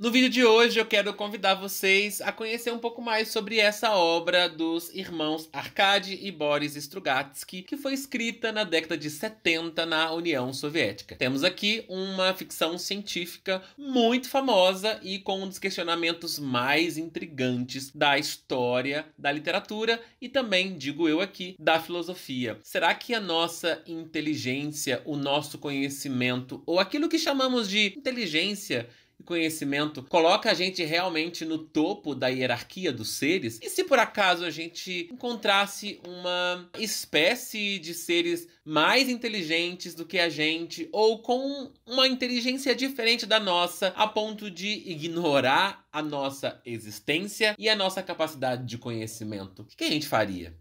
No vídeo de hoje eu quero convidar vocês a conhecer um pouco mais sobre essa obra dos irmãos Arkady e Boris Strugatsky, que foi escrita na década de 70 na União Soviética. Temos aqui uma ficção científica muito famosa e com um dos questionamentos mais intrigantes da história, da literatura e também, digo eu aqui, da filosofia. Será que a nossa inteligência, o nosso conhecimento ou aquilo que chamamos de inteligência e conhecimento coloca a gente realmente no topo da hierarquia dos seres? E se por acaso a gente encontrasse uma espécie de seres mais inteligentes do que a gente ou com uma inteligência diferente da nossa a ponto de ignorar a nossa existência e a nossa capacidade de conhecimento? O que a gente faria?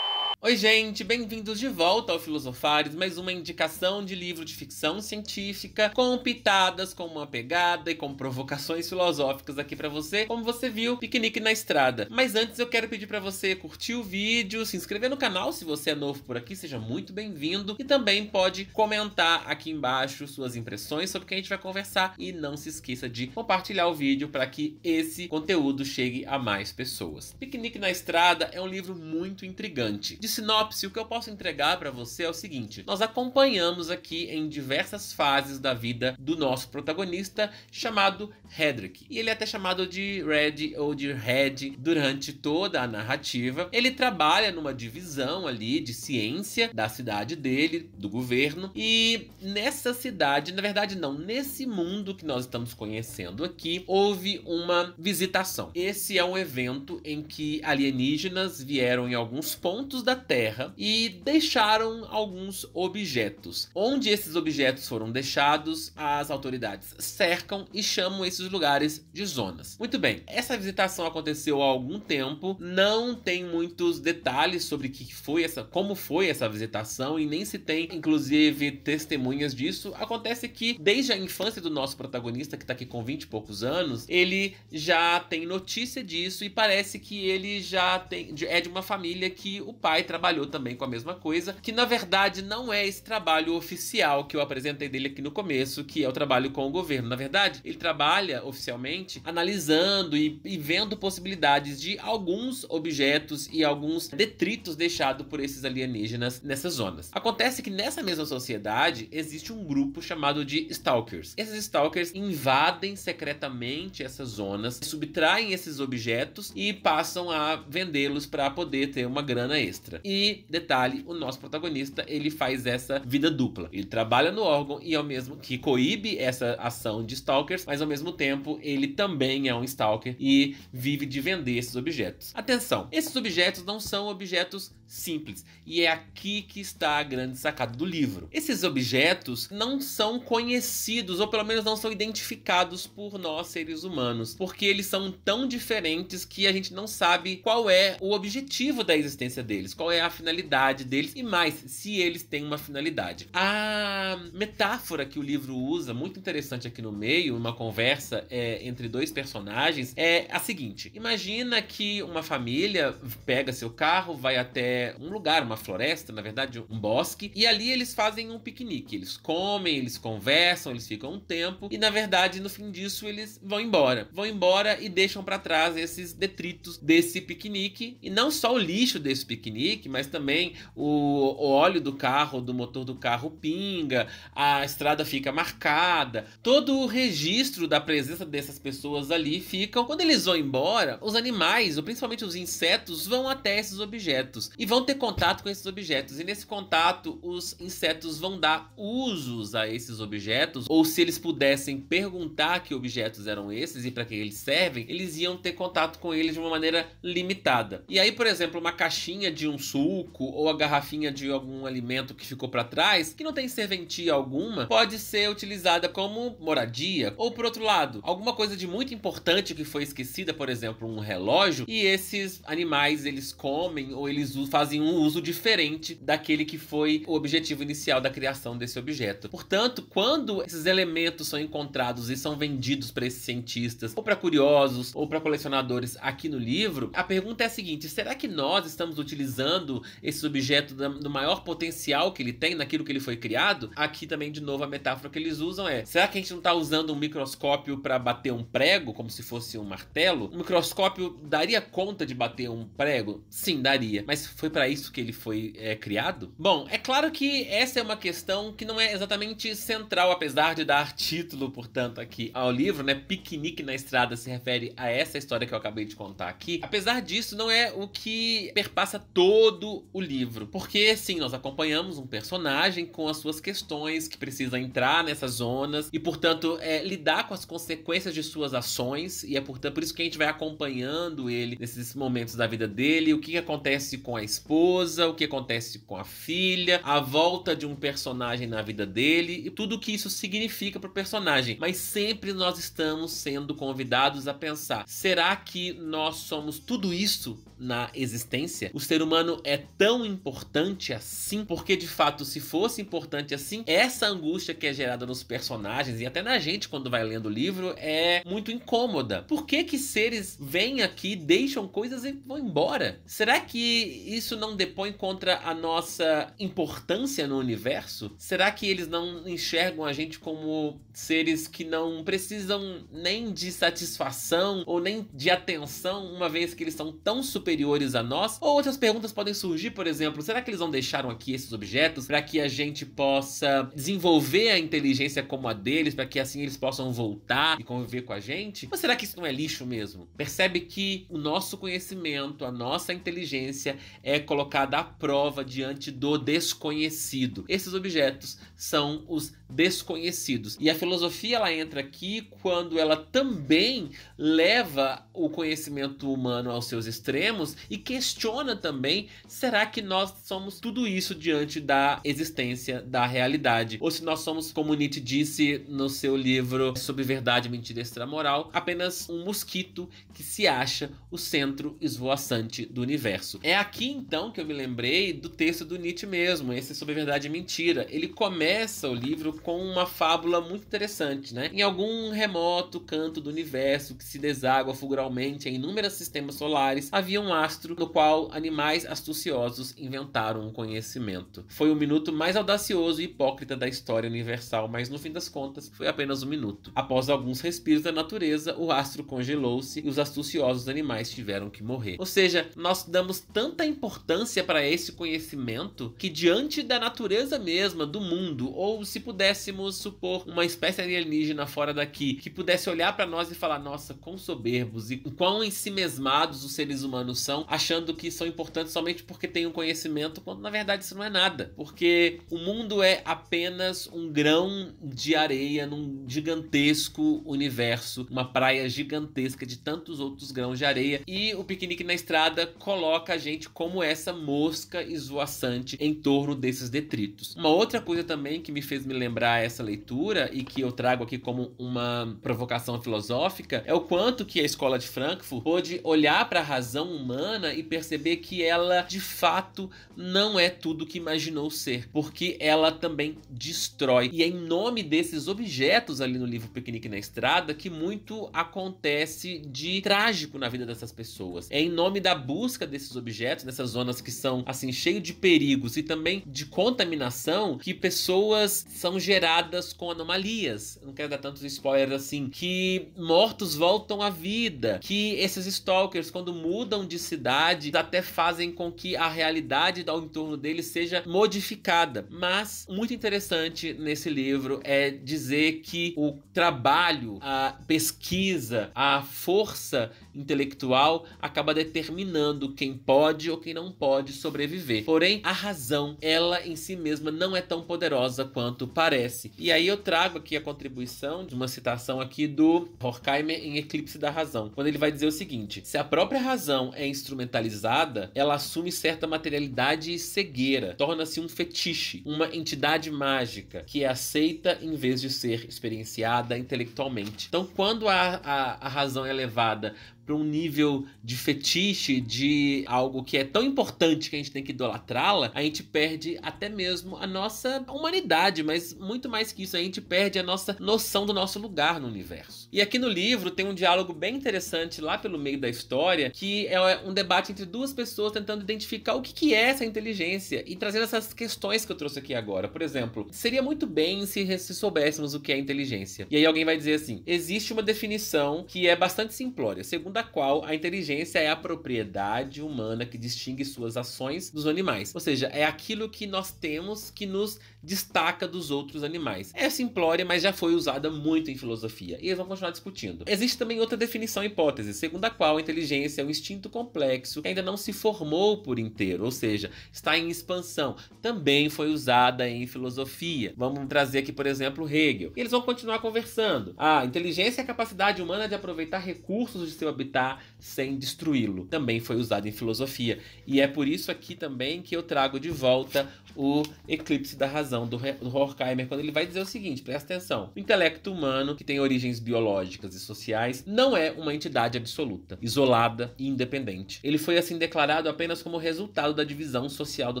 Oi, gente, bem-vindos de volta ao Filosofares, mais uma indicação de livro de ficção científica, com pitadas, com uma pegada e com provocações filosóficas aqui para você, como você viu, Piquenique na Estrada. Mas antes eu quero pedir para você curtir o vídeo, se inscrever no canal se você é novo por aqui, seja muito bem-vindo, e também pode comentar aqui embaixo suas impressões sobre o que a gente vai conversar e não se esqueça de compartilhar o vídeo para que esse conteúdo chegue a mais pessoas. Piquenique na Estrada é um livro muito intrigante sinopse, o que eu posso entregar para você é o seguinte: nós acompanhamos aqui em diversas fases da vida do nosso protagonista chamado Hedrick. E ele é até chamado de Red ou de Red durante toda a narrativa. Ele trabalha numa divisão ali de ciência da cidade dele, do governo, e nessa cidade, na verdade não, nesse mundo que nós estamos conhecendo aqui, houve uma visitação. Esse é um evento em que alienígenas vieram em alguns pontos da Terra e deixaram alguns objetos. Onde esses objetos foram deixados, as autoridades cercam e chamam esses lugares de zonas. Muito bem, essa visitação aconteceu há algum tempo, não tem muitos detalhes sobre que foi essa, como foi essa visitação e nem se tem, inclusive, testemunhas disso. Acontece que desde a infância do nosso protagonista, que está aqui com 20 e poucos anos, ele já tem notícia disso e parece que ele já tem, é de uma família que o pai trabalhou também com a mesma coisa, que na verdade não é esse trabalho oficial que eu apresentei dele aqui no começo, que é o trabalho com o governo. Na verdade, ele trabalha oficialmente analisando e, e vendo possibilidades de alguns objetos e alguns detritos deixados por esses alienígenas nessas zonas. Acontece que nessa mesma sociedade existe um grupo chamado de Stalkers. Esses Stalkers invadem secretamente essas zonas, subtraem esses objetos e passam a vendê-los para poder ter uma grana extra. E, detalhe, o nosso protagonista, ele faz essa vida dupla. Ele trabalha no órgão e ao mesmo que coíbe essa ação de stalkers, mas ao mesmo tempo ele também é um stalker e vive de vender esses objetos. Atenção, esses objetos não são objetos simples e é aqui que está a grande sacada do livro. Esses objetos não são conhecidos ou pelo menos não são identificados por nós seres humanos, porque eles são tão diferentes que a gente não sabe qual é o objetivo da existência deles, qual é é a finalidade deles e mais, se eles têm uma finalidade. A metáfora que o livro usa, muito interessante aqui no meio, uma conversa é, entre dois personagens, é a seguinte: imagina que uma família pega seu carro, vai até um lugar, uma floresta, na verdade, um bosque, e ali eles fazem um piquenique. Eles comem, eles conversam, eles ficam um tempo, e na verdade, no fim disso, eles vão embora. Vão embora e deixam para trás esses detritos desse piquenique, e não só o lixo desse piquenique mas também o, o óleo do carro, do motor do carro pinga, a estrada fica marcada, todo o registro da presença dessas pessoas ali ficam. Quando eles vão embora, os animais, ou principalmente os insetos, vão até esses objetos e vão ter contato com esses objetos. E nesse contato, os insetos vão dar usos a esses objetos, ou se eles pudessem perguntar que objetos eram esses e para que eles servem, eles iam ter contato com eles de uma maneira limitada. E aí, por exemplo, uma caixinha de um suco ou a garrafinha de algum alimento que ficou para trás, que não tem serventia alguma, pode ser utilizada como moradia. Ou por outro lado, alguma coisa de muito importante que foi esquecida, por exemplo, um relógio, e esses animais eles comem ou eles fazem um uso diferente daquele que foi o objetivo inicial da criação desse objeto. Portanto, quando esses elementos são encontrados e são vendidos para esses cientistas, ou para curiosos, ou para colecionadores aqui no livro, a pergunta é a seguinte: será que nós estamos utilizando tornando esse objeto do maior potencial que ele tem naquilo que ele foi criado, aqui também, de novo, a metáfora que eles usam é: será que a gente não está usando um microscópio para bater um prego, como se fosse um martelo? Um microscópio daria conta de bater um prego? Sim, daria. Mas foi para isso que ele foi é, criado? Bom, é claro que essa é uma questão que não é exatamente central, apesar de dar título, portanto, aqui ao livro, né? Piquenique na Estrada se refere a essa história que eu acabei de contar aqui. Apesar disso, não é o que perpassa todo todo o livro. Porque, sim, nós acompanhamos um personagem com as suas questões, que precisa entrar nessas zonas e, portanto, é, lidar com as consequências de suas ações. E é portanto, por isso que a gente vai acompanhando ele nesses momentos da vida dele: o que acontece com a esposa, o que acontece com a filha, a volta de um personagem na vida dele e tudo o que isso significa para o personagem. Mas sempre nós estamos sendo convidados a pensar: será que nós somos tudo isso na existência? O ser humano humano é tão importante assim? Porque de fato, se fosse importante assim, essa angústia que é gerada nos personagens e até na gente quando vai lendo o livro é muito incômoda. Por que que seres vêm aqui, deixam coisas e vão embora? Será que isso não depõe contra a nossa importância no universo? Será que eles não enxergam a gente como seres que não precisam nem de satisfação ou nem de atenção, uma vez que eles são tão superiores a nós? Ou outras perguntas podem podem surgir, por exemplo? Será que eles não deixaram aqui esses objetos para que a gente possa desenvolver a inteligência como a deles, para que assim eles possam voltar e conviver com a gente? Ou será que isso não é lixo mesmo? Percebe que o nosso conhecimento, a nossa inteligência é colocada à prova diante do desconhecido. Esses objetos são os desconhecidos. E a filosofia ela entra aqui quando ela também leva o conhecimento humano aos seus extremos e questiona também: será que nós somos tudo isso diante da existência da realidade? Ou se nós somos, como Nietzsche disse no seu livro sobre verdade, mentira e extramoral, apenas um mosquito que se acha o centro esvoaçante do universo. É aqui então que eu me lembrei do texto do Nietzsche mesmo, esse sobre verdade e mentira. Ele começa o livro com uma fábula muito interessante, né? Em algum remoto canto do universo que se deságua fulguralmente em inúmeros sistemas solares, havia um astro no qual animais astuciosos inventaram um conhecimento. Foi o minuto mais audacioso e hipócrita da história universal, mas no fim das contas foi apenas um minuto. Após alguns respiros da natureza, o astro congelou-se e os astuciosos animais tiveram que morrer. Ou seja, nós damos tanta importância para esse conhecimento que diante da natureza mesma, do mundo, ou se puder pudéssemos supor uma espécie alienígena fora daqui que pudesse olhar para nós e falar: nossa, quão soberbos e quão ensimesmados os seres humanos são, achando que são importantes somente porque têm um conhecimento, quando na verdade isso não é nada. Porque o mundo é apenas um grão de areia num gigantesco universo, uma praia gigantesca de tantos outros grãos de areia. E o piquenique na estrada coloca a gente como essa mosca esvoaçante em torno desses detritos. Uma outra coisa também que me fez me lembrar lembrar essa leitura e que eu trago aqui como uma provocação filosófica é o quanto que a escola de Frankfurt pôde olhar para a razão humana e perceber que ela de fato não é tudo que imaginou ser, porque ela também destrói. E é em nome desses objetos ali no livro Piquenique na Estrada que muito acontece de trágico na vida dessas pessoas. É em nome da busca desses objetos, dessas zonas que são assim cheio de perigos e também de contaminação que pessoas são geradas com anomalias. Não quero dar tantos spoilers assim. Que mortos voltam à vida. Que esses stalkers, quando mudam de cidade, até fazem com que a realidade ao entorno deles seja modificada. Mas, muito interessante nesse livro é dizer que o trabalho, a pesquisa, a força intelectual acaba determinando quem pode ou quem não pode sobreviver. Porém, a razão, ela em si mesma não é tão poderosa quanto parece. E aí eu trago aqui a contribuição de uma citação aqui do Horkheimer em Eclipse da Razão, quando ele vai dizer o seguinte: se a própria razão é instrumentalizada, ela assume certa materialidade e cegueira, torna-se um fetiche, uma entidade mágica que é aceita em vez de ser experienciada intelectualmente. Então, quando a, a, a razão é levada para um nível de fetiche, de algo que é tão importante que a gente tem que idolatrá-la, a gente perde até mesmo a nossa humanidade, mas muito mais que isso, a gente perde a nossa noção do nosso lugar no universo. E aqui no livro tem um diálogo bem interessante lá pelo meio da história, que é um debate entre duas pessoas tentando identificar o que é essa inteligência e trazendo essas questões que eu trouxe aqui agora. Por exemplo, seria muito bem se, soubéssemos o que é inteligência. E aí alguém vai dizer assim: existe uma definição que é bastante simplória. Segundo da qual a inteligência é a propriedade humana que distingue suas ações dos animais. Ou seja, é aquilo que nós temos que nos destaca dos outros animais. É simplória, mas já foi usada muito em filosofia, e eles vão continuar discutindo. Existe também outra definição hipótese, segundo a qual a inteligência é um instinto complexo que ainda não se formou por inteiro, ou seja, está em expansão. Também foi usada em filosofia. Vamos trazer aqui, por exemplo, Hegel. Eles vão continuar conversando. Ah, a inteligência é a capacidade humana de aproveitar recursos de seu habitat sem destruí-lo. Também foi usada em filosofia. E é por isso aqui também que eu trago de volta o Eclipse da Razão razão do, do Horkheimer quando ele vai dizer o seguinte: presta atenção. O intelecto humano, que tem origens biológicas e sociais, não é uma entidade absoluta, isolada e independente. Ele foi assim declarado apenas como resultado da divisão social do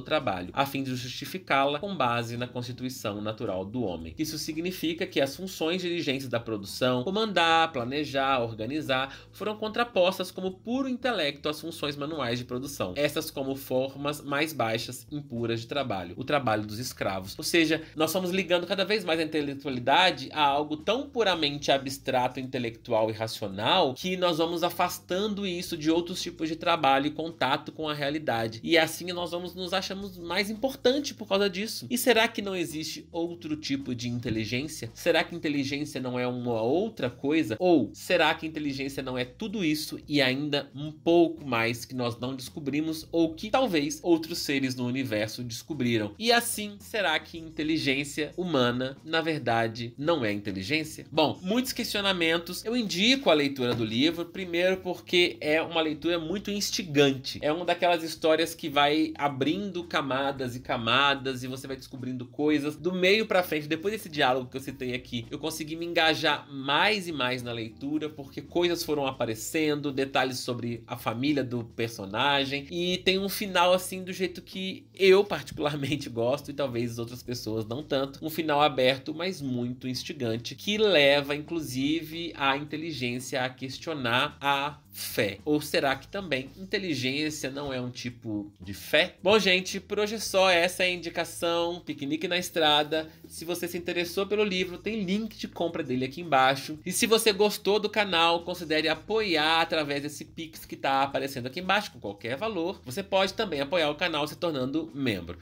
trabalho, a fim de justificá-la com base na constituição natural do homem. Isso significa que as funções dirigentes da produção, comandar, planejar, organizar, foram contrapostas como puro intelecto às funções manuais de produção, essas como formas mais baixas, impuras de trabalho, o trabalho dos escravos, ou seja, nós estamos ligando cada vez mais a intelectualidade a algo tão puramente abstrato, intelectual e racional que nós vamos afastando isso de outros tipos de trabalho e contato com a realidade. E é assim nós vamos nos achamos mais importante por causa disso. E será que não existe outro tipo de inteligência? Será que inteligência não é uma outra coisa? Ou será que inteligência não é tudo isso e ainda um pouco mais que nós não descobrimos ou que talvez outros seres no universo descobriram? E assim será que que inteligência humana, na verdade, não é inteligência? Bom, muitos questionamentos. Eu indico a leitura do livro, primeiro porque é uma leitura muito instigante. É uma daquelas histórias que vai abrindo camadas e camadas e você vai descobrindo coisas do meio para frente. Depois desse diálogo que eu citei aqui, eu consegui me engajar mais e mais na leitura porque coisas foram aparecendo, detalhes sobre a família do personagem e tem um final assim do jeito que eu particularmente gosto e talvez outras pessoas, não tanto. Um final aberto, mas muito instigante, que leva inclusive a inteligência a questionar a fé. Ou será que também inteligência não é um tipo de fé? Bom, gente, por hoje é só. Essa é a indicação. Piquenique na Estrada. Se você se interessou pelo livro, tem link de compra dele aqui embaixo. E se você gostou do canal, considere apoiar através desse Pix que está aparecendo aqui embaixo, com qualquer valor. Você pode também apoiar o canal se tornando membro.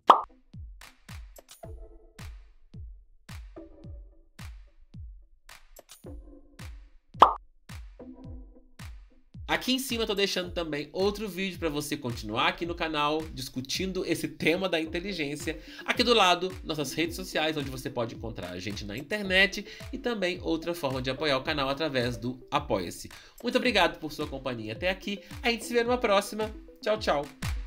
Aqui em cima eu tô deixando também outro vídeo para você continuar aqui no canal discutindo esse tema da inteligência. Aqui do lado, nossas redes sociais, onde você pode encontrar a gente na internet e também outra forma de apoiar o canal através do Apoia-se. Muito obrigado por sua companhia até aqui. A gente se vê numa próxima. Tchau, tchau.